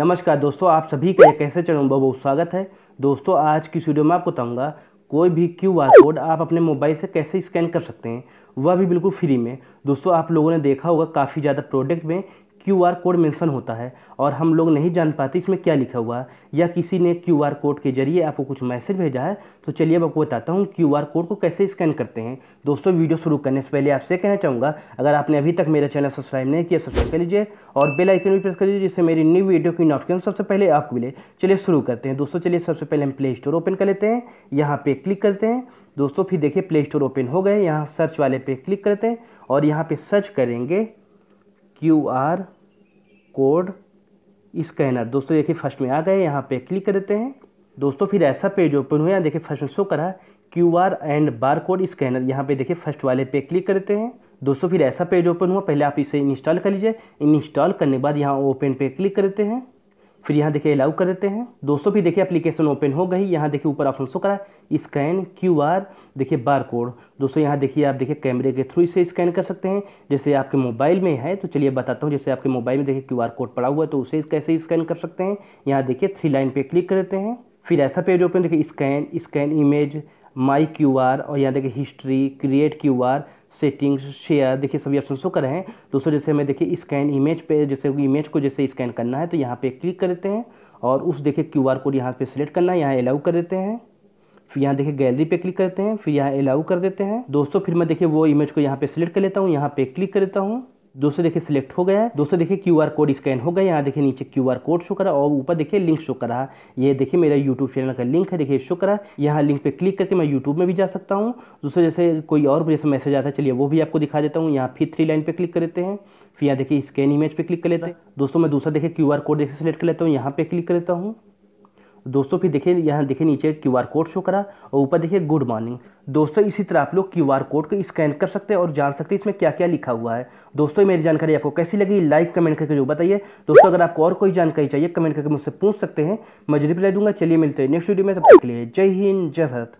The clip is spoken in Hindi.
नमस्कार दोस्तों आप सभी का कैसे चैनल बहुत बहुत स्वागत है दोस्तों आज की वीडियो में आपको बताऊंगा कोई भी क्यू आर कोड आप अपने मोबाइल से कैसे स्कैन कर सकते हैं वह भी बिल्कुल फ्री में दोस्तों आप लोगों ने देखा होगा काफ़ी ज़्यादा प्रोडक्ट में क्यू आर कोड मेंशन होता है और हम लोग नहीं जान पाते इसमें क्या लिखा हुआ है या किसी ने क्यू आर कोड के जरिए आपको कुछ मैसेज भेजा है तो चलिए अब आपको बताता हूँ क्यू आर कोड को कैसे स्कैन करते हैं दोस्तों वीडियो शुरू करने से पहले आपसे कहना चाहूँगा अगर आपने अभी तक मेरा चैनल सब्सक्राइब नहीं किया सब्सक्राइब कर लीजिए और बेल आइकन भी प्रेस कर लीजिए जिससे मेरी न्यू वीडियो की नोटिफिकेशन सबसे पहले आपको मिले चलिए शुरू करते हैं दोस्तों चलिए सबसे पहले हम प्ले स्टोर ओपन कर लेते हैं यहाँ पर क्लिक करते हैं दोस्तों फिर देखिए प्ले स्टोर ओपन हो गए यहाँ सर्च वाले पे क्लिक करते हैं और यहाँ पे सर्च करेंगे क्यू आर कोड स्कैनर दोस्तों देखिए फर्स्ट में आ गए यहाँ पे क्लिक कर देते हैं दोस्तों फिर ऐसा पेज ओपन हुआ देखिए फर्स्ट में शो करा Q R and bar code scanner यहाँ पे देखिए फर्स्ट वाले पे क्लिक कर देते हैं दोस्तों फिर ऐसा पेज ओपन हुआ पहले आप इसे इंस्टॉल कर लीजिए इंस्टॉल करने के बाद यहाँ ओपन पे क्लिक करते हैं फिर यहाँ देखिए अलाउ कर देते हैं दोस्तों भी देखिए एप्लीकेशन ओपन हो गई यहाँ देखिए ऊपर ऑप्शन शो करा स्कैन क्यू आर देखिए बार कोड दोस्तों यहाँ देखिए आप देखिए कैमरे के थ्रू इसे स्कैन कर सकते हैं जैसे आपके मोबाइल में है तो चलिए बताता हूँ जैसे आपके मोबाइल में देखिए क्यू आर कोड पड़ा हुआ है तो उसे कैसे स्कैन कर सकते हैं यहाँ देखिए थ्री लाइन पर क्लिक कर देते हैं फिर ऐसा पेज ओपन देखिए scan scan image my Q R और यहाँ देखिए history create Q R settings share देखिए सभी ऑप्शन शो कर रहे हैं दोस्तों जैसे हमें देखिए स्कैन इमेज पे जैसे इमेज को जैसे स्कैन करना है तो यहाँ पे क्लिक कर देते हैं और उस देखिए क्यू आर कोड यहाँ पे सिलेक्ट करना है यहाँ अलाउ कर देते हैं फिर यहाँ देखिए गैलरी पे क्लिक करते हैं फिर यहाँ अलाउ कर देते हैं दोस्तों फिर मैं देखिए वो इमेज को यहाँ पे सिलेक्ट कर लेता हूँ यहाँ पे क्लिक कर देता हूँ दोस्तों देखिए सिलेक्ट हो गया है दोस्तों देखिए क्यूआर कोड स्कैन हो गया यहाँ देखिए नीचे क्यूआर कोड शो करा और ऊपर देखिए लिंक शो करा ये देखिए मेरा यूट्यूब चैनल का लिंक है देखिए शो करा यहाँ लिंक पे क्लिक करके मैं यूट्यूब में भी जा सकता हूँ दूसरे जैसे कोई और जैसे मैसेज आता है चलिए वो भी आपको दिखा देता हूँ यहाँ फिर थ्री लाइन पर क्लिक कर देते हैं फिर यहाँ देखिए स्कैन इमेज पर क्लिक कर लेते हैं दोस्तों मैं दूसरा देखिए क्यू कोड देखिए सेलेक्ट कर लेता हूँ यहाँ पर क्लिक कर देता हूँ दोस्तों फिर देखिए यहाँ देखिए नीचे क्यू आर कोड शो करा और ऊपर देखिए गुड मॉर्निंग दोस्तों इसी तरह आप लोग क्यू आर कोड को स्कैन कर सकते हैं और जान सकते हैं इसमें क्या क्या लिखा हुआ है दोस्तों मेरी जानकारी आपको कैसी लगी लाइक कमेंट करके जो बताइए दोस्तों अगर आपको और कोई जानकारी चाहिए कमेंट करके मुझसे पूछ सकते हैं मैं रिप्लाई दूंगा चलिए मिलते हैं नेक्स्ट वीडियो में तब तक के लिए जय हिंद जय भारत